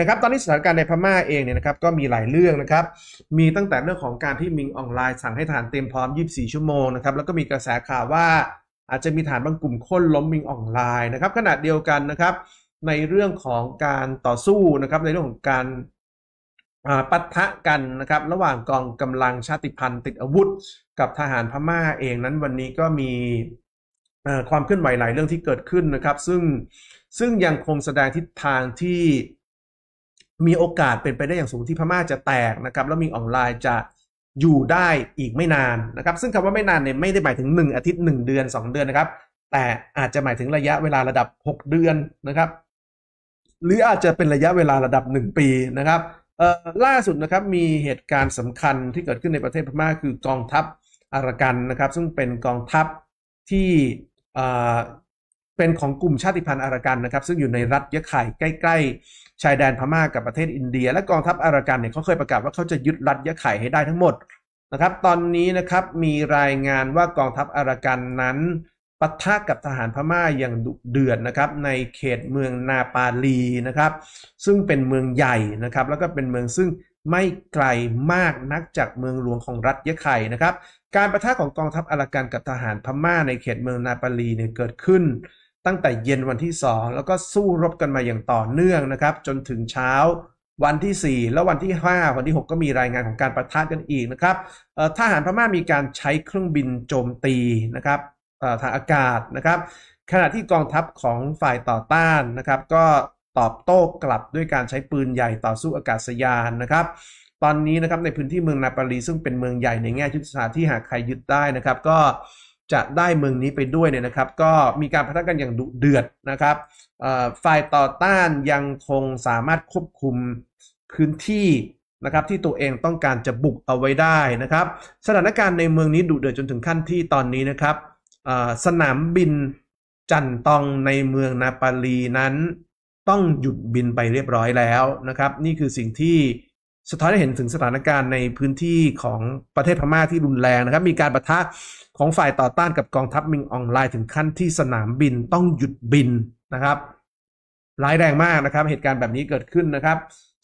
นะครับตอนนี้สถานการณ์ในพม่าเองเนี่ยนะครับ ก็มีหลายเรื่องนะครับ มีตั้งแต่เรื่องของการที่มิงออนไลน์สั่งให้ฐานเต็มพร้อม 24 ชั่วโมงนะครับแล้วก็มีกระแสข่าวว่า อาจจะมีฐานบางกลุ่มค้นล้มมิงออนไลน์นะครับขณะเดียวกันนะครับ ในเรื่องของการต่อสู้นะครับ ในเรื่องของการปะทะกันนะครับ ระหว่างกองกำลังชาติพันธุ์ติดอาวุธกับทหารพม่าเองนั้นวันนี้ก็มีความเคลื่อนไหวหลายเรื่องที่เกิดขึ้นนะครับ ซึ่งซึ่งยังคงแสดงทิศทางที่มีโอกาสเป็นไปได้อย่างสูงที่พม่าจะแตกนะครับ แล้วมีออนไลน์จะอยู่ได้อีกไม่นานนะครับ ซึ่งคำว่าไม่นานเนี่ยไม่ได้หมายถึง 1 อาทิตย์1เดือน 2 เดือนนะครับ แต่อาจจะหมายถึงระยะเวลาระดับ 6 เดือนนะครับ หรืออาจจะเป็นระยะเวลาระดับ 1 ปีนะครับล่าสุดนะครับมีเหตุการณ์สำคัญที่เกิดขึ้นในประเทศพม่าคือกองทัพอารักันนะครับ ซึ่งเป็นกองทัพที่เป็นของกลุ่มชาติพันธุ์อารากันนะครับ ซึ่งอยู่ในรัฐยะไข่ ใกล้ ๆ ชายแดนพม่ากกับประเทศอินเดีย และกองทัพอารากันเนี่ยเขาเคยประกาศว่าเขาจะยึดรัฐยะไข่ให้ได้ทั้งหมดนะครับ ตอนนี้นะครับมีรายงานว่ากองทัพอารากันนั้นปะทะกับทหารพม่าอย่างดุเดือดนะครับในเขตเมืองนาปาลีนะครับ ซึ่งเป็นเมืองใหญ่นะครับแล้วก็เป็นเมืองซึ่งไม่ไกลมากนักจากเมืองหลวงของรัฐยะไข่นะครับ การประทะของกองทัพอารากันกับทหารพม่าในเขตเมืองนาปาลีเนี่ยเกิดขึ้นตั้งแต่เย็นวันที่ 2 แล้วก็สู้รบกันมาอย่างต่อเนื่องนะครับจนถึงเช้าวันที่ 4 แล้ววันที่ 5 วันที่ 6 ก็มีรายงานของการประทะกันอีกนะครับทหารพม่ามีการใช้เครื่องบินโจมตีนะครับทางอากาศนะครับ ขณะที่กองทัพของฝ่ายต่อต้านนะครับก็ตอบโต้กลับด้วยการใช้ปืนใหญ่ต่อสู้อากาศยานนะครับ ตอนนี้นะครับในพื้นที่เมืองนาปาลีซึ่งเป็นเมืองใหญ่ในแง่ยุทธศาสตร์ที่หากใครยึดได้นะครับก็จะได้เมืองนี้ไปด้วยเนี่ยนะครับ ก็มีการพัฒนากันอย่างดุเดือดนะครับฝ่ายต่อต้านยังคงสามารถควบคุมพื้นที่นะครับที่ตัวเองต้องการจะบุกเอาไว้ได้นะครับ สถานการณ์ในเมืองนี้ดุเดือดจนถึงขั้นที่ตอนนี้นะครับสนามบินจันตองในเมืองนาปาลีนั้นต้องหยุดบินไปเรียบร้อยแล้วนะครับ นี่คือสิ่งที่สะท้อนให้เห็นถึงสถานการณ์ในพื้นที่ของประเทศพม่าที่รุนแรงนะครับ มีการประทะของฝ่ายต่อต้านกับกองทัพมิงออนไลน์ถึงขั้นที่สนามบินต้องหยุดบินนะครับ ร้ายแรงมากนะครับ เหตุการณ์แบบนี้เกิดขึ้นนะครับ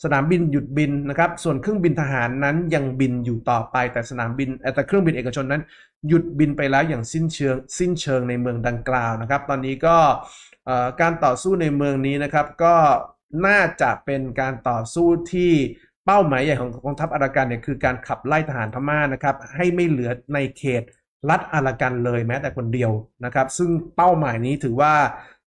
สนามบินหยุดบินนะครับ ส่วนเครื่องบินทหารนั้นยังบินอยู่ต่อไป แต่สนามบินแต่เครื่องบินเอกชนนั้น หยุดบินไปแล้วอย่างสิ้นเชิง สิ้นเชิงในเมืองดังกล่าวนะครับ ตอนนี้ก็การต่อสู้ในเมืองนี้นะครับ ก็น่าจะเป็นการต่อสู้ที่เป้าหมายใหญ่ของกองทัพอารากันเนี่ยคือการขับไล่ทหารพม่านะครับให้ไม่เหลือในเขตรัฐอารากันเลยแม้แต่คนเดียวนะครับซึ่งเป้าหมายนี้ถือว่า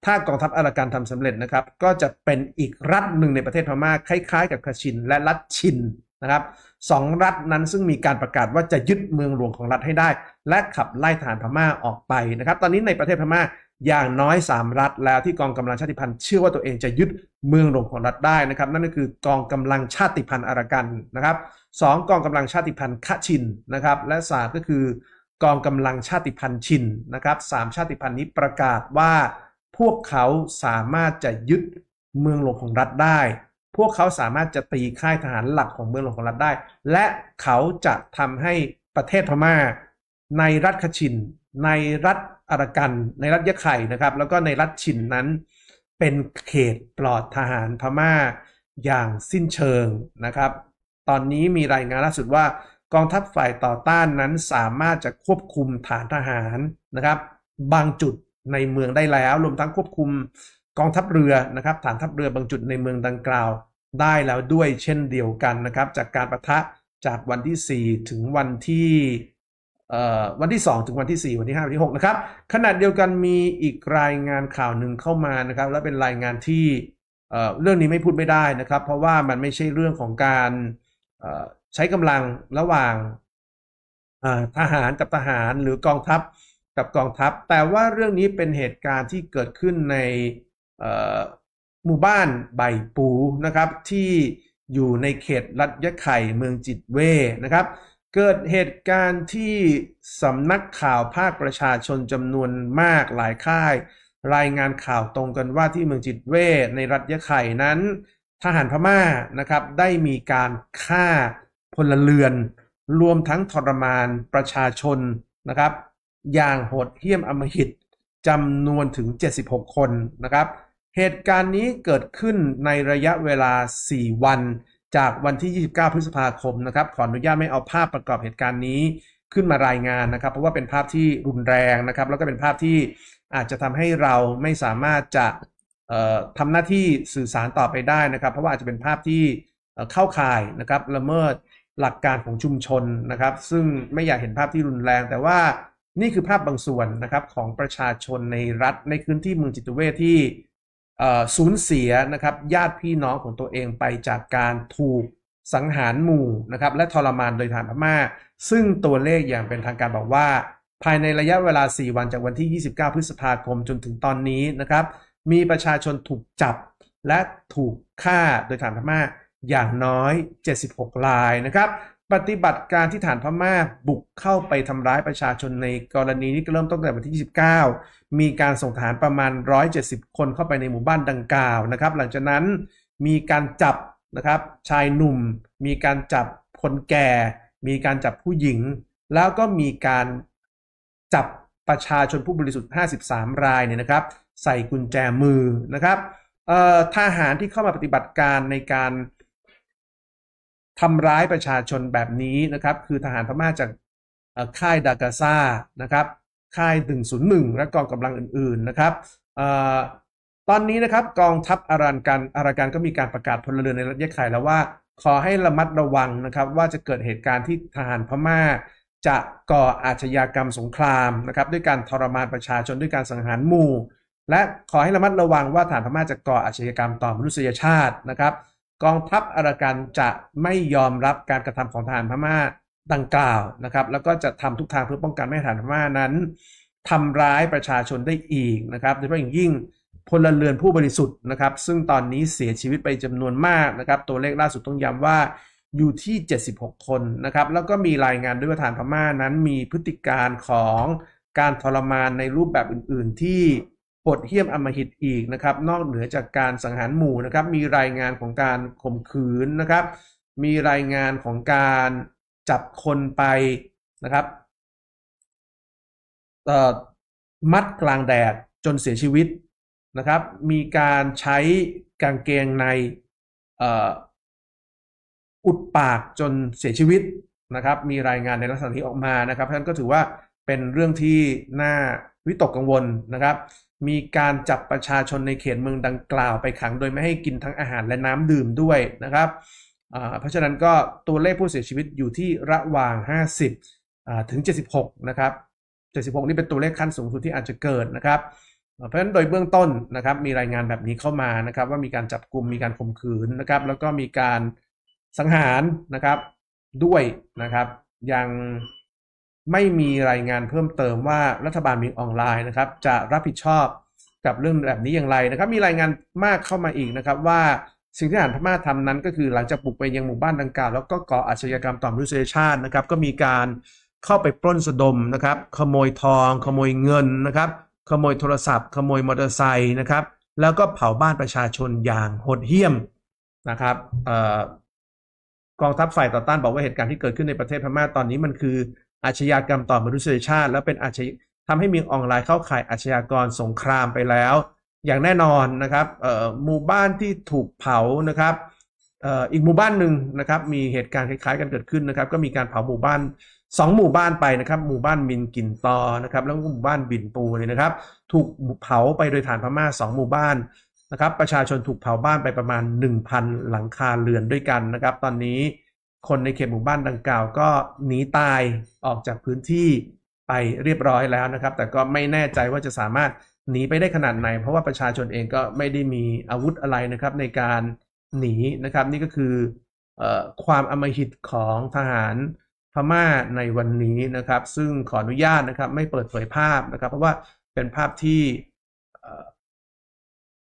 ถ้ากองทัพอารากันทำสำเร็จนะครับก็จะเป็นอีกรัฐหนึ่งในประเทศพม่าคล้ายๆ กับคาชินและรัฐชินนะครับสองรัฐนั้นซึ่งมีการประกาศว่าจะยึดเมืองหลวงของรัฐให้ได้ และขับไล่ทหารพม่าออกไปนะครับ ตอนนี้ในประเทศพม่าอย่างน้อย 3 รัฐแล้วที่กองกำลังชาติพันธุ์เชื่อว่าตัวเองจะยึดเมืองหลวงของรัฐได้นะครับนั่นก็คือกองกำลังชาติพันธุ์อารากันนะครับสองกองกำลังชาติพันธุ์คชินนะครับและสามก็คือกองกำลังชาติพันธุ์ชินนะครับสามชาติพันธุ์นี้ประกาศว่า พวกเขาสามารถจะยึดเมืองหลวงของรัฐได้ พวกเขาสามารถจะตีค่ายทหารหลักของเมืองหลวงของรัฐได้ และเขาจะทำให้ประเทศพม่าในรัฐคชิน ในรัฐอารากันในรัฐยะไข่นะครับ แล้วก็ในรัฐชินนั้นเป็นเขตปลอดทหารพม่า อย่างสิ้นเชิงนะครับ ตอนนี้มีรายงานล่าสุดว่า กองทัพฝ่ายต่อต้านนั้น สามารถจะควบคุมฐานทหารนะครับ บางจุดในเมืองได้แล้ว รวมทั้งควบคุมกองทัพเรือนะครับฐานทัพเรือบางจุดในเมืองดังกล่าวได้แล้วด้วยเช่นเดียวกันนะครับ จากการประทะจากวันที่4ถึงวันที่วันที่2ถึงวันที่ 4 วันที่ 5 วันที่6นะครับขณะเดียวกันมีอีกรายงานข่าวหนึ่งเข้ามานะครับ และเป็นรายงานที่เรื่องนี้ไม่พูดไม่ได้นะครับ เพราะว่ามันไม่ใช่เรื่องของการใช้กำลังระหว่างทหารกับทหารหรือกองทัพกับกองทัพ แต่ว่าเรื่องนี้เป็นเหตุการณ์ที่เกิดขึ้นในหมู่บ้านใบปูนะครับ ที่อยู่ในเขตรัฐยะไข่เมืองจิตเวนะครับเกิดเหตุการณ์ที่สำนักข่าวภาคประชาชนจำนวนมากหลายค่าย รายงานข่าวตรงกันว่าที่เมืองจิตเวทในรัฐยะไข่นั้น ทหารพม่านะครับได้มีการฆ่าพลเรือน รวมทั้งทรมานประชาชนนะครับ อย่างโหดเหี้ยมอมหิตจำนวนถึง 76 คนนะครับ เหตุการณ์นี้เกิดขึ้นในระยะเวลา 4 วันจากวันที่ 29 พฤษภาคม นะครับ ขออนุญาตไม่เอาภาพประกอบเหตุการณ์นี้ขึ้นมารายงานนะครับ เพราะว่าเป็นภาพที่รุนแรงนะครับ แล้วก็เป็นภาพที่อาจจะทำให้เราไม่สามารถจะทำหน้าที่สื่อสารต่อไปได้นะครับ เพราะว่าอาจจะเป็นภาพที่เข้าข่ายนะครับละเมิดหลักการของชุมชนนะครับ ซึ่งไม่อยากเห็นภาพที่รุนแรง แต่ว่านี่คือภาพบางส่วนนะครับของประชาชนในรัฐในพื้นที่เมืองจิตเวทที่สูญเสียนะครับญาติพี่น้องของตัวเองไปจากการถูกสังหารหมู่นะครับและทรมานโดยทางพม่า ซึ่งตัวเลขอย่างเป็นทางการบอกว่า ภายในระยะเวลา 4 วันจากวันที่ 29 พฤษภาคมจนถึงตอนนี้นะครับ มีประชาชนถูกจับและถูกฆ่าโดยทางพม่าอย่างน้อย 76รายนะครับปฏิบัติการที่ฐานพม่าบุกเข้าไปทำร้ายประชาชนในกรณีนี้เริ่มต้นแต่วันที่ 29 มีการส่งทหารประมาณ 170 คนเข้าไปในหมู่บ้านดังกล่าวนะครับ หลังจากนั้นมีการจับนะครับชายหนุ่ม มีการจับคนแก่ มีการจับผู้หญิง แล้วก็มีการจับประชาชนผู้บริสุทธิ์ 53 รายเนี่ยนะครับ ใส่กุญแจมือนะครับทหารที่เข้ามาปฏิบัติการในการทำร้ายประชาชนแบบนี้นะครับ คือทหารพม่าจากค่ายดากาซานะครับ ค่าย101และกองกำลังอื่นๆนะครับตอนนี้นะครับกองทัพอารันการอารันการก็มีการประกาศพลเรือนในรัฐยะไข่แล้วว่า ขอให้ระมัดระวังนะครับ ว่าจะเกิดเหตุการณ์ที่ทหารพม่า จะก่ออาชญากรรมสงครามนะครับ ด้วยการทรมานประชาชนด้วยการสังหารหมู่ และขอให้ระมัดระวังว่าทหารพม่าจะก่ออาชญากรรมต่อมนุษยชาตินะครับกองทัพอารากันจะไม่ยอมรับการกระทำของทหารพม่าดังกล่าวนะครับแล้วก็จะทำทุกทางเพื่อป้องกันไม่ให้ทหารพม่านั้น ทำร้ายประชาชนได้อีกนะครับโดยเฉพาะอย่างยิ่งพลเรือนผู้บริสุทธิ์นะครับ ซึ่งตอนนี้เสียชีวิตไปจำนวนมากนะครับตัวเลขล่าสุดต้องย้าว่าอยู่ที่ 76 คนนะครับแล้วก็มีรายงานด้วยว่าทหารพม่านั้นมีพฤติการของการทรมานในรูปแบบอื่น ๆ ที่โหดเยี่ยมอมหิตอีกนะครับ นอกเหนือจากการสังหารหมู่นะครับ มีรายงานของการข่มขืนนะครับ มีรายงานของการจับคนไปนะครับมัดกลางแดดจนเสียชีวิตนะครับ มีการใช้กางเกงในอุดปากจนเสียชีวิตนะครับ มีรายงานในลักษณะนี้ออกมานะครับท่านก็ถือว่าเป็นเรื่องที่น่าวิตกกังวลนะครับมีการจับประชาชนในเขตเมืองดังกล่าวไปขังโดยไม่ให้กินทั้งอาหารและน้ำดื่มด้วยนะครับเพราะฉะนั้นก็ตัวเลขผู้เสียชีวิตอยู่ที่ระหว่าง 50 ถึง 76 นะครับ 76 นี่เป็นตัวเลขขั้นสูงสุดที่อาจจะเกิดนะครับ เพราะฉะนั้นโดยเบื้องต้นนะครับ มีรายงานแบบนี้เข้ามานะครับ ว่ามีการจับกลุ่มมีการข่มขืนนะครับ แล้วก็มีการสังหารนะครับด้วยนะครับ ยังไม่มีรายงานเพิ่มเติมว่ารัฐบาลมิงออนไลน์นะครับ จะรับผิดชอบกับเรื่องแบบนี้อย่างไรนะครับมีรายงานมากเข้ามาอีกนะครับ ว่าสิ่งที่าหารพม่าทำนั้นก็คือหลังจากปลุกไปยังหมู่บ้านดังกล่าว แล้วก็ก่ออาชญากรรมต่อมนุษยชาตินะครับ ก็มีการเข้าไปปล้นสะดมนะครับ ขโมยทอง ขโมยเงินนะครับ ขโมยโทรศัพท์ ขโมยมอเตอร์ไซค์นะครับ แล้วก็เผาบ้านประชาชนอย่างโหดเหี้ยมนะครับกองทัพฝ่ายต่อต้านบอกว่าเหตุการณ์ที่เกิดขึ้นในประเทศพม่าตอนนี้มันคืออาชญากรรมต่อมนุษยชาติ และเป็นอาชญทำให้มีองอนไลน์เข้าข่ายอาชญากรสงครามไปแล้ว อย่างแน่นอนนะครับหมู่บ้านที่ถูกเผานะครับอีกหมู่บ้านหนึ่งนะครับมีเหตุการณ์คล้ายๆ กันเกิดขึ้นนะครับ ก็มีการเผาหมู่บ้าน 2 หมู่บ้านไปนะครับ หมู่บ้านมินกินตอนะครับ แล้วก็หมู่บ้านบินปูเ่ยนะครับ ถูกเผาไปโดยฐานพม่า2หมู่บ้านนะครับ ประชาชนถูกเผาบ้านไปประมาณ1,000หลังคาเรือนด้วยกันนะครับ ตอนนี้คนในเขตหมู่บ้านดังกล่าว ก็หนีตายออกจากพื้นที่ไปเรียบร้อยแล้วนะครับ แต่ก็ไม่แน่ใจว่าจะสามารถหนีไปได้ขนาดไหน เพราะว่าประชาชนเองก็ไม่ได้มีอาวุธอะไรนะครับ ในการหนีนะครับ นี่ก็คืออความอมหิตของทหารพม่าในวันนี้นะครับ ซึ่งขออนุญาตนะครับ ไม่เปิดเผยภาพนะครับเพราะว่าเป็นภาพที่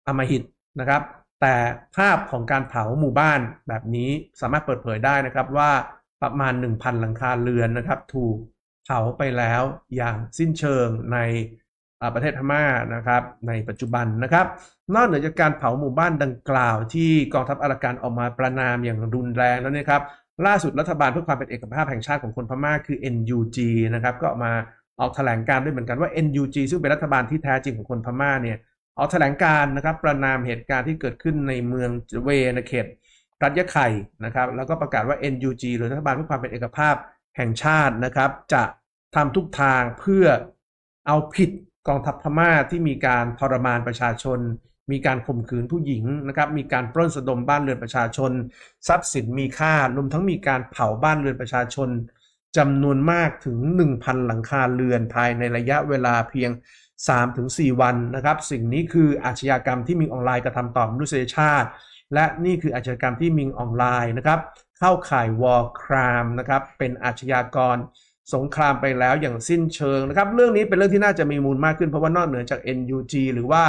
อมหิตนะครับแต่ภาพของการเผาหมู่บ้านแบบนี้สามารถเปิดเผยได้นะครับว่าประมาณ 1,000 หลังคาเรือนนะครับถูกเผาไปแล้วอย่างสิ้นเชิงในประเทศพม่านะครับในปัจจุบันนะครับ นอกเหนือจากการเผาหมู่บ้านดังกล่าวที่กองทัพอาร์การออกมาประนามอย่างรุนแรงแล้วนะครับล่าสุดรัฐบาลเพื่อความเป็นเอกภาพแห่งชาติของคนพม่า คือ NUG นะครับก็ออกมาออกแถลงการด้วยเหมือนกันว่า NUG ซึ่งเป็นรัฐบาลที่แท้จริงของคนพม่าเนี่ยออกแถลงการนะครับประนามเหตุการณ์ที่เกิดขึ้นในเมืองเวนเขตรัฐยะไข่นะครับ แล้วก็ประกาศว่า NUG หรือรัฐบาลเพื่อความเป็นเอกภาพแห่งชาตินะครับ จะทำทุกทางเพื่อเอาผิดกองทัพพม่าที่มีการทรมานประชาชน มีการข่มขืนผู้หญิงนะครับมีการปล้นสะดมบ้านเรือนประชาชนทรัพย์สินมีค่ารวมทั้งมีการเผาบ้านเรือนประชาชนจำนวนมากถึง1,000หลังคาเรือนภายในระยะเวลาเพียง3-4วันนะครับ สิ่งนี้คืออาชญากรรมที่มิงออนไลน์กระทำต่อมนุษยชาติ และนี่คืออาชญากรรมที่มิงออนไลน์นะครับ เข้าข่ายวอร์ครามนะครับเป็นอาชญากร สงครามไปแล้วอย่างสิ้นเชิงนะครับ เรื่องนี้เป็นเรื่องที่น่าจะมีมูลมากขึ้นเพราะว่านอกเหนือจาก NUG หรือว่า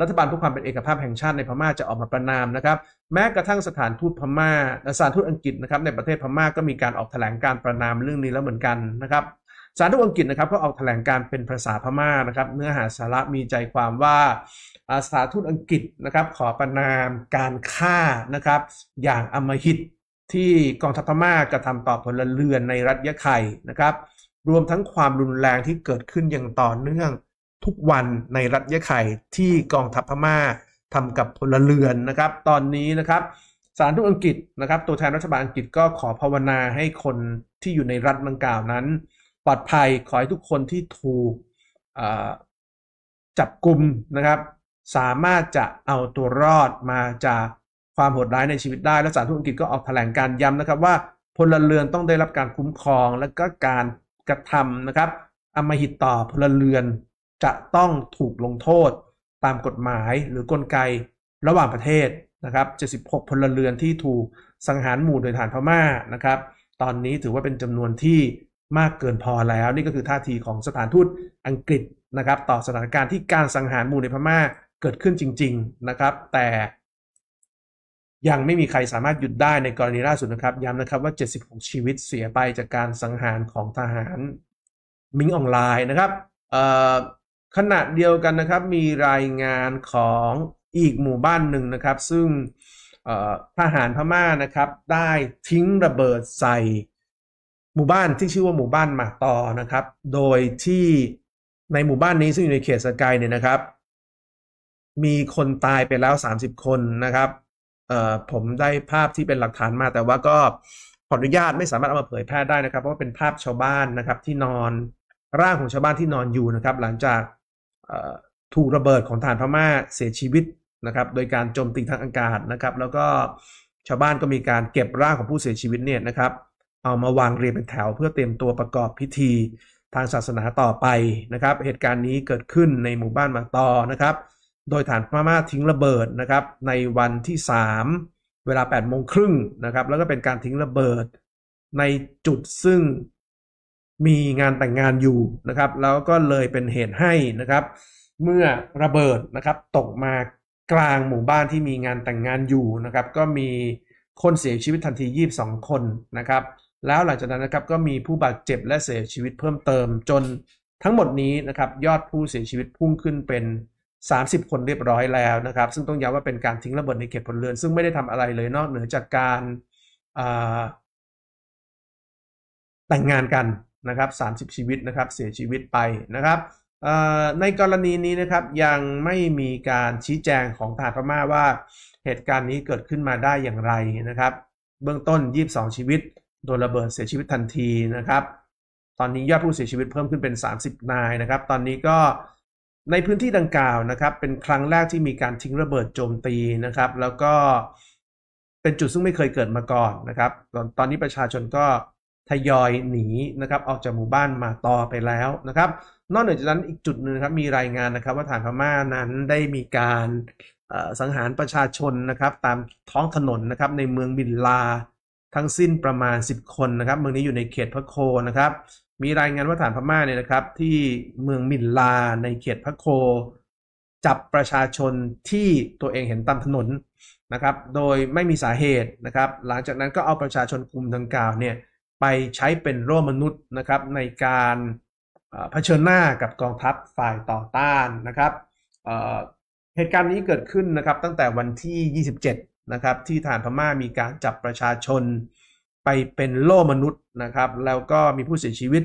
รัฐบาลเพื่อความเป็นเอกภาพแห่งชาติในพม่าจะออกมาประนามนะครับ แม้กระทั่งสถานทูตพม่าสถานทูตอังกฤษนะครับในประเทศพม่าก็มีการออกแถลงการประนามเรื่องนี้แล้วเหมือนกันนะครับสารทูตอังกฤษนะครับก็ออกแถลงการเป็นภาษาพม่านะครับ เนื้อหาสาระมีใจความว่าสาทูตอังกฤษนะครับ ขอประนามการฆ่านะครับ อย่างอมหิตที่กองทัพพม่ากระทำต่อพลเรือนในรัฐยะไข่นะครับ รวมทั้งความรุนแรงที่เกิดขึ้นอย่างต่อเนื่องทุกวันในรัฐยะไข่ที่กองทัพพม่าทำกับพลเรือนนะครับ ตอนนี้นะครับสารทูตอังกฤษนะครับ ตัวแทนรัฐบาลอังกฤษก็ขอภาวนาให้คนที่อยู่ในรัฐดังกล่าวนั้นปลอดภัยขอให้ทุกคนที่ถูกจับกลุ่มนะครับสามารถจะเอาตัวรอดมาจากความโหดร้ายในชีวิตได้ และสารทรณกิจก็ออกแถลงการย้ำนะครับว่า พลเรือนต้องได้รับการคุ้มครองและก็การกระทำนะครับอมหิตต่อ พลเรือนจะต้องถูกลงโทษตามกฎหมายหรือกลไกระหว่างประเทศนะครับ76พลเรือนที่ถูกสังหารหมู่โดยฐานพม่านะครับ ตอนนี้ถือว่าเป็นจำนวนที่มากเกินพอแล้ว นี่ก็คือท่าทีของสถานทูตอังกฤษนะครับ ต่อสถานการณ์ที่การสังหารหมู่ในพม่าเกิดขึ้นจริง ๆนะครับ แต่ยังไม่มีใครสามารถหยุดได้ในกรณีล่าสุดนะครับย้ำนะครับว่า 76 ชีวิตเสียไปจากการสังหารของทหารมิงออนไลน์นะครับขณะเดียวกันนะครับ มีรายงานของอีกหมู่บ้านหนึ่งนะครับ ซึ่งทหารพม่านะครับ ได้ทิ้งระเบิดใส่หมู่บ้านที่ชื่อว่าหมู่บ้านหมากตอนะครับ โดยที่ในหมู่บ้านนี้ซึ่งอยู่ในเขตสกายเนี่ยนะครับ มีคนตายไปแล้วสสามิบคนนะครับผมได้ภาพที่เป็นหลักฐานมา แต่ว่าก็ขออนุญาตไม่สามารถเอามาเผยแพร่ได้นะครับ เพราะว่าเป็นภาพชาวบ้านนะครับที่นอนร่างของชาวบ้านที่นอนอยู่นะครับ หลังจากถูกระเบิดของฐานพม่าเสียชีวิตนะครับ โดยการโจมตีทางอากาศนะครับ แล้วก็ชาวบ้านก็มีการเก็บร่างของผู้เสียชีวิตเนี่ยนะครับเอามาวางเรียงเป็นแถวเพื่อเตรียมตัวประกอบพิธีทางศาสนาต่อไปนะครับ เหตุการณ์นี้เกิดขึ้นในหมู่บ้านมาตอนะครับ โดยฐานพม่าทิ้งระเบิดนะครับ ในวันที่3เวลา8โมงครึ่งนะครับ แล้วก็เป็นการทิ้งระเบิด ในจุดซึ่งมีงานแต่งงานอยู่นะครับ แล้วก็เลยเป็นเหตุให้นะครับ เมื่อระเบิดนะครับ ตกมากลางหมู่บ้านที่มีงานแต่งงานอยู่นะครับ ก็มีคนเสียชีวิตทันที22คนนะครับแล้วหลังจากนั้นนะครับก็มีผู้บาดเจ็บและเสียชีวิตเพิ่มเติมจนทั้งหมดนี้นะครับ ยอดผู้เสียชีวิตพุ่งขึ้นเป็น 30 คนเรียบร้อยแล้วนะครับ ซึ่งต้องย้ำว่าเป็นการทิ้งระเบิดในเขตพลเรือนซึ่งไม่ได้ทำอะไรเลย นอกเหนือจากการแต่งงานกันนะครับ30ชีวิตนะครับ เสียชีวิตไปนะครับในกรณีนี้นะครับ ยังไม่มีการชี้แจงของทหารพม่าว่าเหตุการณ์นี้เกิดขึ้นมาได้อย่างไรนะครับ เบื้องต้น22ชีวิตโดนระเบิดเสียชีวิตทันทีนะครับ ตอนนี้ยอดผู้เสียชีวิตเพิ่มขึ้นเป็น30นายนะครับ ตอนนี้ก็ในพื้นที่ดังกล่าวนะครับ เป็นครั้งแรกที่มีการทิ้งระเบิดโจมตีนะครับ แล้วก็เป็นจุดซึ่งไม่เคยเกิดมาก่อนนะครับ ตอนตอนนี้ประชาชนก็ทยอยหนีนะครับ ออกจากหมู่บ้านมาต่อไปแล้วนะครับ นอกเหนือจากนั้นอีกจุดหนึ่งครับมีรายงานนะครับ ว่าฐานพม่านั้นได้มีการสังหารประชาชนนะครับ ตามท้องถนนนะครับ ในเมืองบินลาทั้งสิ้นประมาณ 10 คนนะครับเมืองนี้อยู่ในเขตพระโคนะครับมีรายงานว่าฐานพม่าเนี่ยนะครับที่เมืองมินลาในเขตพระโค จับประชาชนที่ตัวเองเห็นตามถนนนะครับโดยไม่มีสาเหตุนะครับ หลังจากนั้นก็เอาประชาชนกลุ่มดังกล่าวเนี่ยไปใช้เป็นร่วมมนุษย์นะครับในการเผชิญหน้ากับกองทัพฝ่ายต่อต้านนะครับเหตุการณ์นี้เกิดขึ้นนะครับตั้งแต่วันที่นะครับที่ฐานพม่ามีการจับ ประชาชนไปเป็นโล่มนุษย์นะครับแล้วก็มีผู้ เสียชีวิต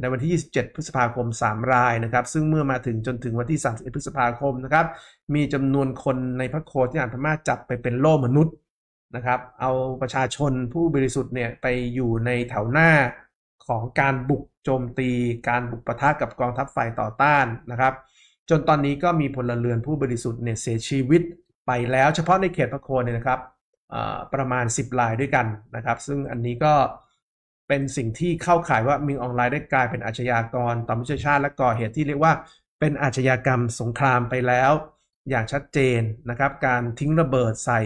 ในวันที่ 27 พฤษภาคม 3 รายนะครับซึ่งเมื่อมาถึงจนถึง วัน ที่ 31 พฤษภาคมนะครับมีจำนวนคนใน พระโคที่อานพม่าจับไปเป็นโล่มนุษย์นะครับเอาประชาชนผู้บริสุทธิ์เนี่ยไปอยู่ในแถวหน้าของการบุกโจมตี การบุกปะทะกับกองทัพฝ่ายต่อต้านนะครับ จนตอนนี้ก็มีพลเรือนผู้บริสุทธิ์เนี่ยเสียชีวิตไปแล้วเฉพาะในเขตพระโคนเนี่ยนะครับประมาณ 10ลายด้วยกันนะครับซึ่งอันนี้ก็เป็นสิ่งที่เข้าข่ายว่ามิงออนไลน์ได้กลายเป็นอาชญากร ต่อมิุชาติและก่อเหตุที่เรียกว่าเป็นอาชญากรรมสงครามไปแล้ว อย่างชัดเจนนะครับ การทิ้งระเบิดใส่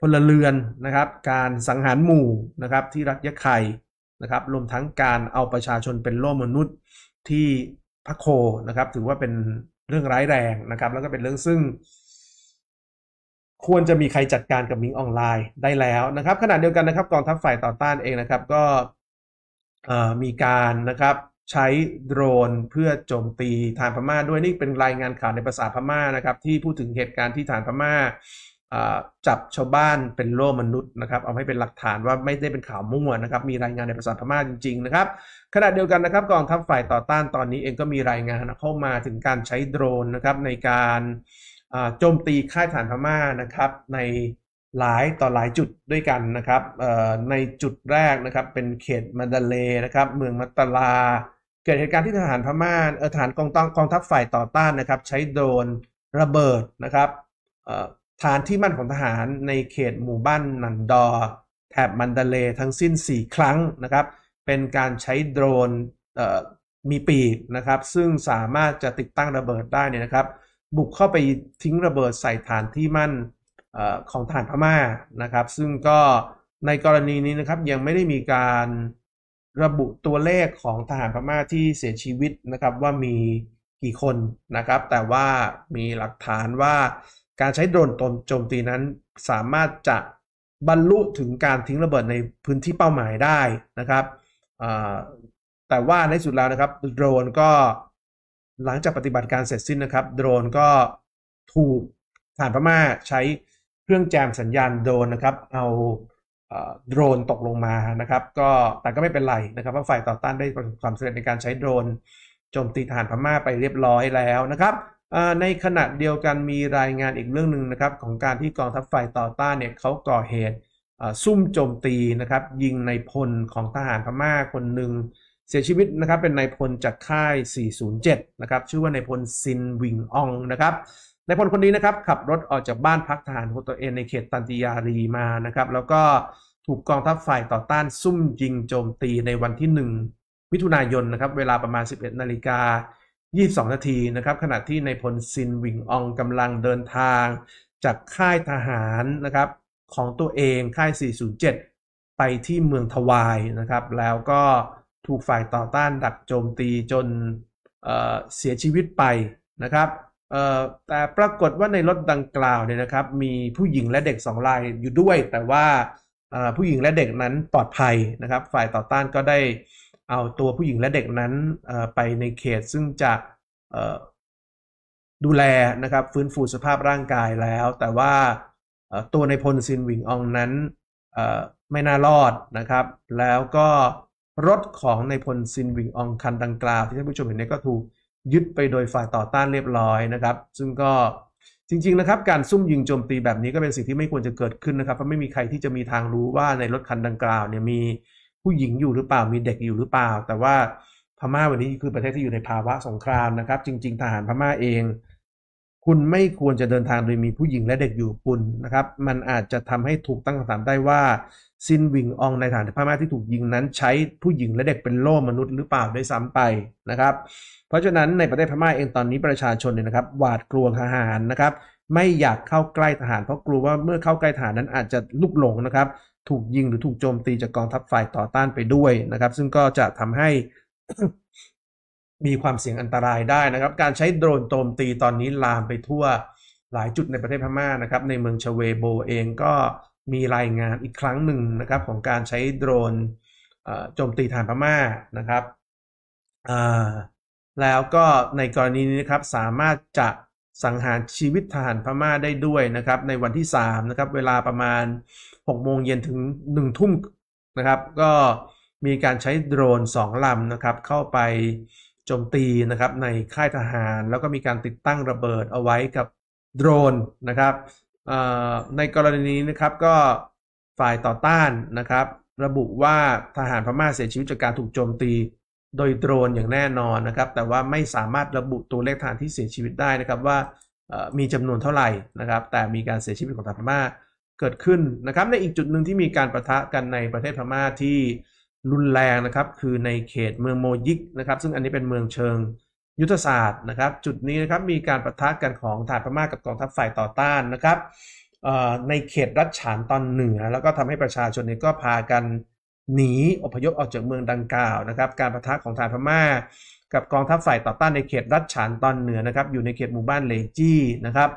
พลเรือนนะครับ การสังหารหมู่นะครับที่รัฐยะไข่นะครับรวมทั้งการเอาประชาชนเป็นโล่มนุษย์ที่พระโคนะครับถือว่าเป็นเรื่องร้ายแรงนะครับแล้วก็เป็นเรื่องซึ่งควรจะมีใครจัดการกับมิงออนไลน์ได้แล้วนะครับขณะเดียวกันนะครับ กองทัพฝ่ายต่อต้านเองนะครับก็มีการนะครับใช้โดรนเพื่อโจมตีฐานพม่าด้วยนี่เป็นรายงานข่าวในภาษาพม่านะครับ ที่พูดถึงเหตุการณ์ที่ฐานพม่าจับชาวบ้านเป็นโล่มนุษย์นะครับ เอาให้เป็นหลักฐานว่าไม่ได้เป็นข่าวมั่วนะครับ มีรายงานในภาษาพม่าจริงๆนะครับขณะเดียวกันนะครับ กองทัพฝ่ายต่อต้านตอนนี้เองก็มีรายงานเข้ามาถึงการใช้โดรนนะครับในการโจมตีค่ายฐานพม่านะครับในหลายต่อหลายจุดด้วยกันนะครับในจุดแรกนะครับ เป็นเขตมาดาเลนะครับ เมืองมัตตลาเกิดเหตุการณ์ที่ทหารพม่า เออทหารกองต้องกองทัพฝ่ายต่อต้านนะครับ ใช้โดรนระเบิดนะครับฐานที่มั่นของทหารในเขตหมู่บ้านนันดอ แถบมันดาเลทั้งสิ้น 4 ครั้งนะครับ เป็นการใช้โดรนมีปีกนะครับ ซึ่งสามารถจะติดตั้งระเบิดได้เนี่ยนะครับบุกเข้าไปทิ้งระเบิดใส่ฐานที่มั่นอของฐานพม่านะครับ ซึ่งก็ในกรณีนี้นะครับยังไม่ได้มีการระบุตัวเลขของทหารพม่าที่เสียชีวิตนะครับ ว่ามีกี่คนนะครับ แต่ว่ามีหลักฐานว่า การใช้โดรนตนโจมตีนั้น สามารถจะบรรลุถึงการทิ้งระเบิดในพื้นที่เป้าหมายได้นะครับแต่ว่าในสุดแล้วนะครับโดรนก็หลังจากปฏิบัติการเสร็จสิ้นนะครับ โดรนก็ถูกฐานพม่าใช้เครื่องแจมสัญญาณโดรนนะครับ เอาโดรนตกลงมานะครับ ก็แต่ก็ไม่เป็นไรนะครับ ว่าฝ่ายต่อต้านได้ประสบความสำเร็จในการใช้โดรนโจมตีฐานพม่าไปเรียบร้อยแล้วนะครับในขณะเดียวกันมีรายงานอีกเรื่องหนึ่งนะครับ ของการที่กองทัพฝ่ายต่อต้านเนี่ยเขาก่อเหตุซุ่มโจมตีนะครับ ยิงในพลของทหารพม่าคนหนึ่งเสียชีวิตนะครับเป็นนายพลจากค่าย 407 นะครับชื่อว่านายพลซินวิงอองนะครับนายพลคนนี้นะครับขับรถออกจากบ้านพักทหารโฮงตเอนในเขตตันติยารีมานะครับ แล้วก็ถูกกองทัพฝ่ายต่อต้านซุ่มยิงโจมตีในวันที่1มิถุนายนนะครับเวลาประมาณ 11นาฬิกา22นาทีนะครับ ขณะที่นายพลซินวิงอองกำลังเดินทาง จากค่ายทหารนะครับ ของตัวเองค่าย 407 ไปที่เมืองทวายนะครับ แล้วก็ถูกฝ่ายต่อต้าน ดักโจมตีจนเสียชีวิตไปนะครับแต่ปรากฏว่าในรถดังกล่าวเนี่ยนะครับ มีผู้หญิงและเด็กสองรายอยู่ด้วย แต่ว่าผู้หญิงและเด็กนั้นปลอดภัยนะครับ ฝ่ายต่อต้านก็ได้เอาตัวผู้หญิงและเด็กนั้นไปในเขตซึ่งจะดูแลนะครับ ฟื้นฟูสภาพร่างกายแล้ว แต่ว่าตัวในพลซินวิงอองนั้นไม่น่ารอดนะครับ แล้วก็รถของในพลซินวิงอองคันดังกล่าวที่ท่านผู้ชมเห็นนี้ก็ถูกยึดไปโดยฝ่ายต่อต้านเรียบร้อยนะครับ ซึ่งก็จริง ๆนะครับ การซุ่มยิงโจมตีแบบนี้ก็เป็นสิ่งที่ไม่ควรจะเกิดขึ้นนะครับเพราะไม่มีใครที่จะมีทางรู้ว่าในรถคันดังกล่าว เนี่ยมีผู้หญิงอยู่หรือเปล่ามีเด็กอยู่หรือเปล่า แต่ว่าพม่าวันนี้คือประเทศที่อยู่ในภาวะสงครามนะครับจริง ๆ ทหารพม่าเอง คุณไม่ควรจะเดินทางโดยมีผู้หญิงและเด็กอยู่คุณนะครับ มันอาจจะทำให้ถูกตั้งคำถามได้ว่าซินวิงอองในฐานพม่าที่ถูกยิงนั้นใช้ผู้หญิงและเด็กเป็นโล่มนุษย์หรือเปล่าด้วยซ้ำไปนะครับ เพราะฉะนั้นในประเทศพม่าเองตอนนี้ประชาชนเนี่ยนะครับ หวาดกลัวทหารนะครับ ไม่อยากเข้าใกล้ทหารเพราะกลัวว่าเมื่อเข้าใกล้ทหารนั้นอาจจะลุกหลงนะครับ ถูกยิงหรือถูกโจมตีจากกองทัพฝ่ายต่อต้านไปด้วยนะครับ ซึ่งก็จะทำให้มีความเสี่ยงอันตรายได้นะครับ การใช้โดรนโจมตีตอนนี้ลามไปทั่วหลายจุดในประเทศพม่านะครับ ในเมืองชเวโบเองก็มีรายงานอีกครั้งหนึ่งนะครับของการใช้โดรนโจมตีฐานพม่านะครับแล้วก็ในกรณีนี้นะครับสามารถจะสังหารชีวิตทหารพม่าได้ด้วยนะครับ ในวันที่3นะครับเวลาประมาณ 6 โมงเย็นถึง 1 ทุ่มนะครับ ก็มีการใช้โดรน2ลำนะครับ เข้าไปโจมตีนะครับ ในค่ายทหารแล้วก็มีการติดตั้งระเบิดเอาไว้กับโดรนนะครับในกรณีนี้นะครับ ก็ฝ่ายต่อต้านนะครับ ระบุว่าทหารพม่าเสียชีวิตจากการถูกโจมตีโดยโดรนอย่างแน่นอนนะครับ แต่ว่าไม่สามารถระบุตัวเลขฐานที่เสียชีวิตได้นะครับว่ามีจำนวนเท่าไหร่นะครับแต่มีการเสียชีวิตของทหารพม่าเกิดขึ้นนะครับในอีกจุดหนึ่งที่มีการประทะกันในประเทศพม่าที่รุนแรงนะครับคือในเขตเมืองโมยิกนะครับซึ่งอันนี้เป็นเมืองเชิงยุทธศาสตร์นะครับจุดนี้นะครับมีการประทะกันของฐานพม่ากกับกองทัพฝ่ายต่อต้านนะครับในเขตรัชฉานตอนเหนือแล้วก็ทำให้ประชาชนนี้ก็พากันหนีอพยพออกจากเมืองดังกล่าวนะครับการประทะของฐานพม่า กับกองทัพฝ่ายต่อต้าน ในเขตรัชฉานตอนเหนือนะครับอยู่ในเขตหมู่บ้านเลจี้นะครับ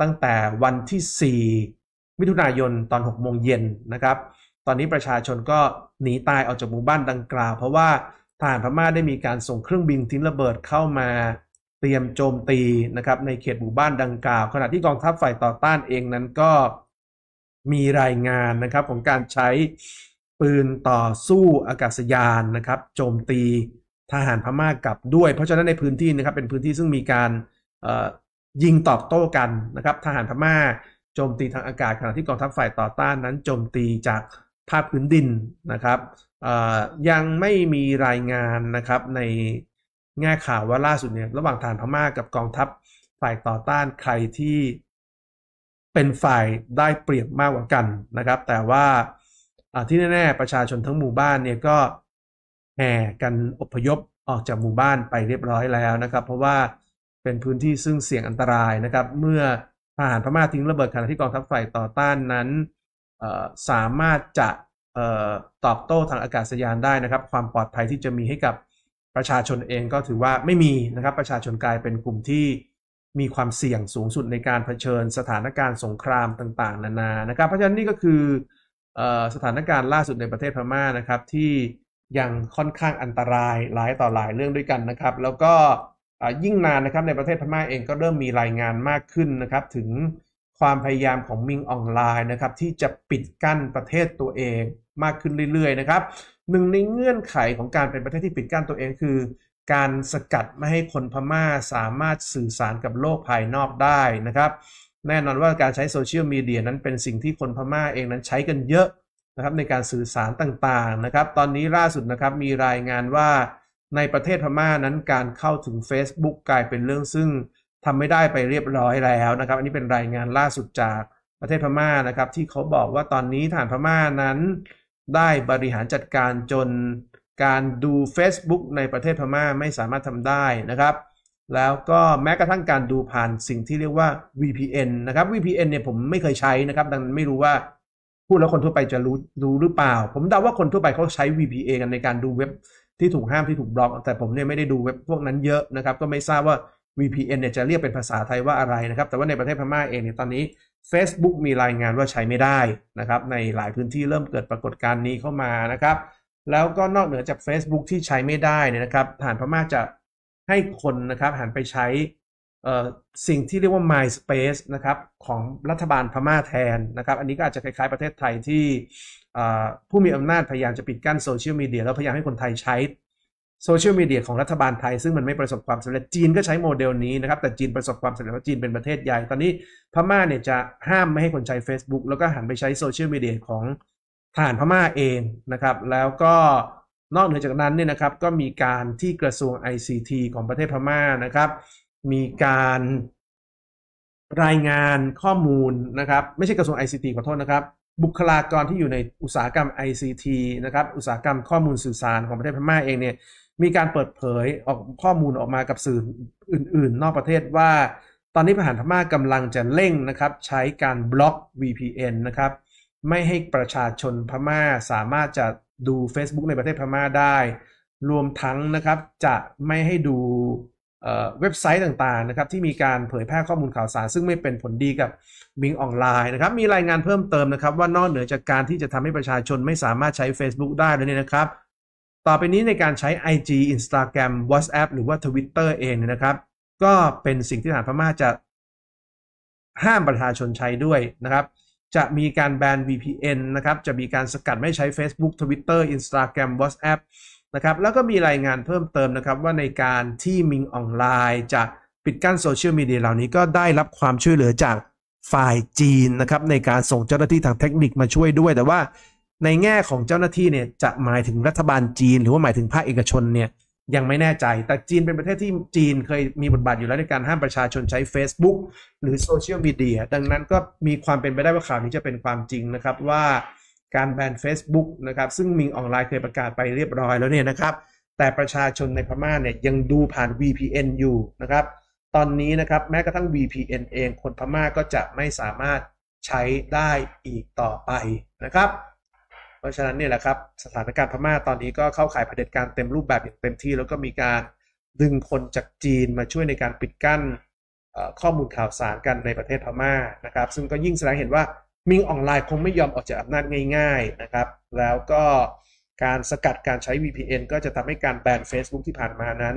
ตั้งแต่วันที่ 4 มิถุนายนตอน6โมงเย็นนะครับ ตอนนี้ประชาชนก็หนีตายออกจากหมู่บ้านดังกล่าว เพราะว่าทหารพม่าได้มีการส่งเครื่องบินทิ้งระเบิดเข้ามาเตรียมโจมตีนะครับ ในเขตหมู่บ้านดังกล่าว ขณะที่กองทัพฝ่ายต่อต้านเองนั้นก็มีรายงานนะครับของการใช้ปืนต่อสู้อากาศยานนะครับ โจมตีทหารพม่ากกลับด้วย เพราะฉะนั้นในพื้นที่นะครับเป็นพื้นที่ซึ่งมีการยิงตอบโต้กันนะครับ ทหารพม่า โจมตีทางอากาศ ขณะที่กองทัพฝ่ายต่อต้านนั้นโจมตีจากภาคพื้นดินนะครับยังไม่มีรายงานนะครับในแง่ข่าวว่าล่าสุดเนี่ยระหว่างฐานพม่ากกับกองทัพฝ่ายต่อต้านใครที่ เป็นฝ่ายได้เปรียบมากกว่ากันนะครับ แต่ว่าที่แน่ๆประชาชนทั้งหมู่บ้านเนี่ยก็แห่กันอพยพออกจากหมู่บ้านไปเรียบร้อยแล้วนะครับ เพราะว่าเป็นพื้นที่ซึ่งเสี่ยงอันตรายนะครับ เมื่อทหารพม่าทิ้งระเบิดขณะที่กองทัพฝ่ายต่อต้านนั้นสามารถจะตอบโต้ทางอากาศยานได้นะครับ ความปลอดภัยที่จะมีให้กับประชาชนเองก็ถือว่าไม่มีนะครับประชาชนกลายเป็นกลุ่มที่มีความเสี่ยงสูงสุดในการเผชิญ สถานการณ์สงครามต่าง ๆ นานานะครับ เพราะฉะนั้นนี่ก็คือสถานการณ์ล่าสุดในประเทศพม่านะครับที่ยังค่อนข้างอันตรายหลายต่อหลายเรื่องด้วยกันนะครับ แล้วก็ยิ่งนานนะครับในประเทศพม่าเองก็เริ่มมีรายงานมากขึ้นนะครับถึงความพยายามของมิงออนไลน์นะครับที่จะปิดกั้นประเทศตัวเองมากขึ้นเรื่อยๆ นะครับหนึ่งในเงื่อนไขของการเป็นประเทศที่ปิดกั้นตัวเองคือการสกัดไม่ให้คนพม่าสามารถสื่อสารกับโลกภายนอกได้นะครับ แน่นอนว่าการใช้โซเชียลมีเดียนั้นเป็นสิ่งที่คนพม่าเองนั้นใช้กันเยอะนะครับในการสื่อสารต่างๆนะครับตอนนี้ล่าสุดนะครับมีรายงานว่าในประเทศพม่านั้นการเข้าถึง Facebook กลายเป็นเรื่องซึ่งทำไม่ได้ไปเรียบร้อยแล้วนะครับ อันนี้เป็นรายงานล่าสุดจากประเทศพม่านะครับ ที่เขาบอกว่าตอนนี้ฐานพม่านั้นได้บริหารจัดการจนการดู Facebook ในประเทศพม่าไม่สามารถทำได้นะครับ แล้วก็แม้กระทั่งการดูผ่านสิ่งที่เรียกว่า VPN นะครับ VPN เนี่ยผมไม่เคยใช้นะครับดังนั้นไม่รู้ว่าพูดแล้วคนทั่วไปจะรู้รู้หรือเปล่า ผมเดาว่าคนทั่วไปเขาใช้ VPN กันในการดูเว็บที่ถูกห้ามที่ถูกบล็อก แต่ผมเนี่ยไม่ได้ดูเว็บพวกนั้นเยอะนะครับ ก็ไม่ทราบว่า VPN เนี่ยจะเรียกเป็นภาษาไทยว่าอะไรนะครับ แต่ว่าในประเทศพม่าเองเนี่ยตอนนี้ Facebook มีรายงานว่าใช้ไม่ได้นะครับในหลายพื้นที่เริ่มเกิดปรากฏการณ์นี้เข้ามานะครับ แล้วก็นอกเหนือจาก Facebook ที่ใช้ไม่ได้เนี่ยนะครับฐานพม่าจะให้คนนะครับหันไปใช้สิ่งที่เรียกว่า MySpace นะครับของรัฐบาลพม่าแทนนะครับ อันนี้ก็อาจจะคล้ายๆ ประเทศไทยที่ผู้มีอำนาจพยายามจะปิดกั้นโซเชียลมีเดียแล้วพยายามให้คนไทยใช้โซเชียลมีเดียของรัฐบาลไทย ซึ่งมันไม่ประสบความสำเร็จจีนก็ใช้โมเดลนี้นะครับแต่จีนประสบความสำเร็จเพราะจีนเป็นประเทศใหญ่ตอนนี้ พม่าเนี่ยจะห้ามไม่ให้คนใช้ Facebook แล้วก็หันไปใช้โซเชียลมีเดียของทหารพม่าเองนะครับแล้วก็นอกเหนือจากนั้นเนี่ยนะครับ ก็มีการที่กระทรวง ICT ของประเทศพม่านะครับ มีการรายงานข้อมูลนะครับ ไม่ใช่กระทรวง ICT ขอโทษนะครับบุคลากรที่อยู่ในอุตสาหกรรม ICT นะครับ อุตสาหกรรมข้อมูลสื่อสารของประเทศพม่าเองเนี่ยมีการเปิดเผยออกข้อมูลออกมากับสื่ออื่นๆ นอกประเทศว่า ตอนนี้ทหารพม่ากำลังจะเร่งนะครับ ใช้การบล็อก VPN นะครับ ไม่ให้ประชาชนพม่าสามารถจะดู Facebook ในประเทศพม่าได้ รวมทั้งนะครับ จะไม่ให้ดูเว็บไซต์ต่างๆนะครับที่มีการเผยแพร่ข้อมูลข่าวสาร ซึ่งไม่เป็นผลดีกับมิงออนไลน์นะครับมีรายงานเพิ่มเติมนะครับ ว่านอกเหนือจากการที่จะทำให้ประชาชนไม่สามารถใช้ Facebook ได้แล้วเนี่ยนะครับต่อไปนี้ในการใช้ IG Instagram WhatsApp หรือว่า Twitter เองเนี่ยนะครับก็เป็นสิ่งที่ทหารพม่าจะห้ามประชาชนใช้ด้วยนะครับ จะมีการแบน VPN นะครับจะมีการสกัดไม่ใช้ Facebook Twitter Instagram WhatsApp ะครับแล้วก็มีรายงานเพิ่มเติมนะครับว่าในการที่มิงออนไลน์ จะปิดกั้นโซเชียลมีเดียเหล่านี้ก็ได้รับความช่วยเหลือจากฝ่ายจีนนะครับในการส่งเจ้าหน้าที่ทางเทคนิคมาช่วยด้วย แต่ว่าในแง่ของเจ้าหน้าที่เนี่ยจะหมายถึงรัฐบาลจีน หรือว่าหมายถึงภาคเอกชนเนี่ย ยังไม่แน่ใจ แต่จีนเป็นประเทศที่จีนเคยมีบทบาทอยู่แล้วในการห้ามประชาชนใช้ Facebook หรือโซเชียลมีเดียดังนั้นก็มีความเป็นไปได้ว่าข่าวนี้จะเป็นความจริงนะครับว่าการแบน Facebook นะครับซึ่งมิงออนไลน์เคยประกาศไปเรียบร้อยแล้วเนี่ยนะครับแต่ประชาชนในพม่าเนี่ยยังดูผ่าน VPN อยู่นะครับตอนนี้นะครับแม้กระทั่ง VPN เอง คนพม่าก็จะไม่สามารถใช้ได้อีกต่อไปนะครับ เพราะฉะนั้นเนี่ยแหละครับสถานการณ์พม่าตอนนี้ก็เข้าข่ายเผด็จการเต็มรูปแบบอย่างเต็มที่ แล้วก็มีการดึงคนจากจีนมาช่วยในการปิดกั้นข้อมูลข่าวสารกันในประเทศพม่านะครับซึ่งก็ยิ่งแสดงเห็นว่ามิงออนไลน์คงไม่ยอมออกจากอำนาจง่ายๆนะครับ แล้วก็การสกัดการใช้ VPN ก็จะทำให้การแบน Facebook ที่ผ่านมานั้น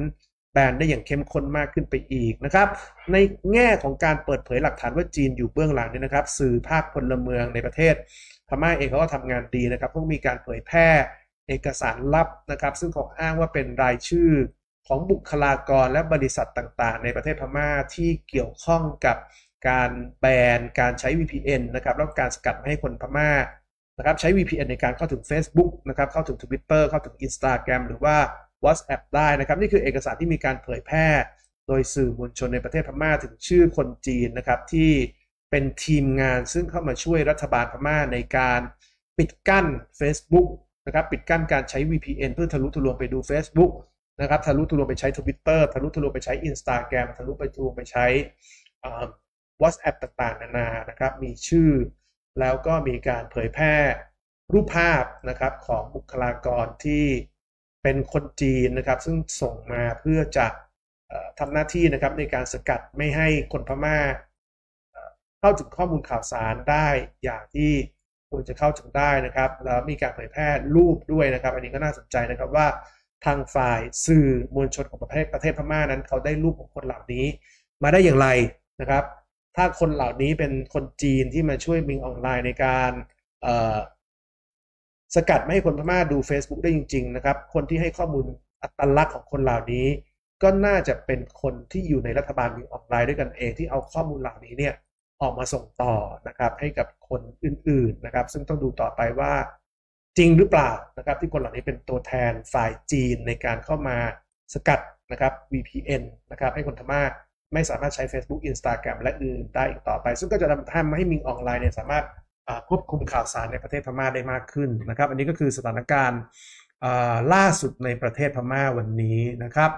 แบนได้อย่างเข้มข้นมากขึ้นไปอีกนะครับ ในแง่ของการเปิดเผยหลักฐานว่าจีนอยู่เบื้องหลังเนี่ยนะครับ สื่อภาคพลเมืองในประเทศพม่าเองเขาก็ทำงานดีนะครับเพวกมีการเผยแพร่เอกสารลับนะครับ ซึ่งขขงอ้างว่าเป็นรายชื่อของบุคลากรและบริษัทต่างๆ ในประเทศพม่าที่เกี่ยวข้องกับการแบนการใช้ VPN นะครับแล้วการสกัดให้คนพม่านะครับใช้ VPN ในการเข้าถึง Facebook นะครับเข้าถึง Twitter เข้าถึง Instagram หรือว่า WhatsApp ได้นะครับ นี่คือเอกสารที่มีการเผยแพร่ โดยสื่อมวลชนในประเทศพม่าถึงชื่อคนจีนนะครับที่เป็นทีมงานซึ่งเข้ามาช่วยรัฐบาลพม่าในการปิดกั้น Facebook นะครับ ปิดกั้นการใช้ VPN เพื่อทะลุทะลวงไปดู Facebook นะครับทะลุทะลวงไปใช้ Twitter ทะลุทะลวงไปใช้ Instagram ทะลุไปทะลวงไปใช้ WhatsApp ต่างๆ นานานะครับ มีชื่อแล้วก็มีการเผยแพร่รูปภาพนะครับของบุคลากรที่เป็นคนจีนนะครับ ซึ่งส่งมาเพื่อจะทำหน้าที่นะครับในการสกัดไม่ให้คนพม่าเข้าถึงข้อมูลข่าวสารได้อย่างที่ควรจะเข้าถึงได้นะครับ แล้วมีการเผยแพร่รูปด้วยนะครับ อันนี้ก็น่าสนใจนะครับว่าทางฝ่ายสื่อมวลชนของประเทศประเทศพม่านั้นเขาได้รูปของคนเหล่านี้มาได้อย่างไรนะครับถ้าคนเหล่านี้เป็นคนจีนที่มาช่วยมิงออนไลน์ในการสกัดไม่ให้คนพม่าดู Facebook ได้จริง ๆ นะครับ คนที่ให้ข้อมูลอัตลักษณ์ของคนเหล่านี้ ก็น่าจะเป็นคนที่อยู่ในรัฐบาลมิงออนไลน์ด้วยกันเองที่เอาข้อมูลเหล่านี้เนี่ยออกมาส่งต่อนะครับ ให้กับคนอื่นๆนะครับ ซึ่งต้องดูต่อไปว่าจริงหรือเปล่านะครับ ที่คนเหล่านี้เป็นตัวแทนฝ่ายจีนในการเข้ามาสกัดนะครับ VPN นะครับให้คนพม่าไม่สามารถใช้ Facebook Instagram และอื่นได้อีกต่อไป ซึ่งก็จะทำให้มิงออนไลน์เนี่ยสามารถควบคุมข่าวสารในประเทศพม่าได้มากขึ้นนะครับ อันนี้ก็คือสถานการณ์ล่าสุดในประเทศพม่าวันนี้นะครับ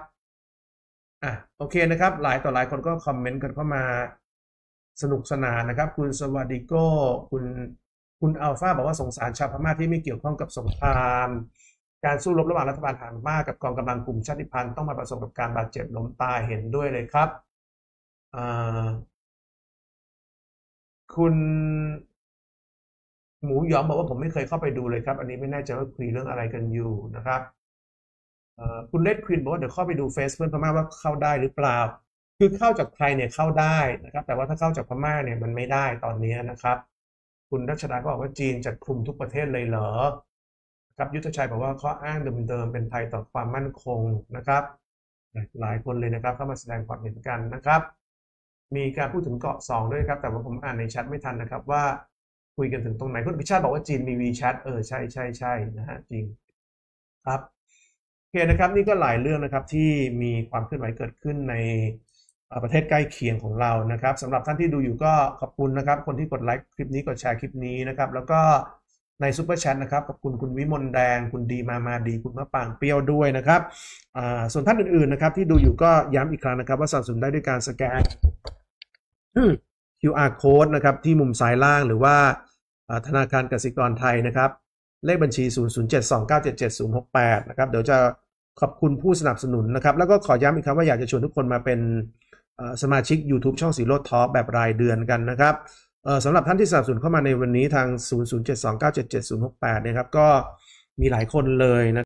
อ่ะโอเคนะครับ หลายต่อหลายคนก็คอมเมนต์กันเข้ามาสนุกสนานนะครับ คุณสวัสดิโก้คุณคุณอัลฟาบอกว่าสงสารชาวพม่าที่ไม่เกี่ยวข้องกับสงครามการสู้รบระหว่างรัฐบาลทางมากกับกองกำลังกลุ่มชาติพันธุ์ต้องมาประสบกับการบาดเจ็บล้มตายเห็นด้วยเลยครับคุณหมูยอมบอกว่าผมไม่เคยเข้าไปดูเลยครับ อันนี้ไม่แน่ใจว่าคุยเรื่องอะไรกันอยู่นะครับคุณเลดควินบอกว่าเดี๋ยวเข้าไปดูเฟซเพื่อนพม่าว่าเข้าได้หรือเปล่า คือเข้าจากไทยเนี่ยเข้าได้นะครับ แต่ว่าถ้าเข้าจากพม่าเนี่ยมันไม่ได้ตอนนี้นะครับ คุณรัชดาก็บอกว่าจีนจะคุมทุกประเทศเลยเหรอครับยุทธชัยบอกว่าข้ออ้างเดิมๆเป็นภัยต่อความมั่นคงนะครับ หลายคนเลยนะครับเข้ามาแสดงความเห็นกันนะครับมีการพูดถึงเกาะสองด้วยครับ แต่ว่าผมอ่านในแชทไม่ทันนะครับว่า คุยกันถึงตรงไหนคุณพิชาติบอกว่าจีนมีวีแชทเออใช่ใช่ใช่นะฮะจริงครับโอเคนะครับนี่ก็หลายเรื่องนะครับที่มีความเคลื่อนไหวเกิดขึ้นในประเทศใกล้เคียงของเรานะครับสำหรับท่านที่ดูอยู่ก็ ขอบคุณนะครับ คนที่กดไลค์คลิปนี้ กดแชร์คลิปนี้นะครับ แล้วก็ในซูเปอร์แชทนะครับขอบคุณคุณวิมลแดง คุณดีมามาดี คุณมะปางเปียวด้วยนะครับส่วนท่านอื่น ๆนะครับ ที่ดูอยู่ก็ย้ำอีกครั้งนะครับ ว่าสะับสมนได้ด้วยการสแกน QR code นะครับที่มุมซ้ายล่างหรือว่า ธนาคารกสิกรไทยนะครับเลขบัญชี 0072977068นะครับเดี๋ยวจะขอบคุณผู้สนับสนุนนะครับแล้วก็ขอย้ำอีกครั้งว่าอยากจะชวนทุกคนมาเป็นสมาชิก YouTube ช่องสีโลดท็อป แบบรายเดือนกันนะครับสำหรับท่านที่สนับสนุนเข้ามาในวันนี้ทาง 0072977068นะครับก็มีหลายคนเลยนะ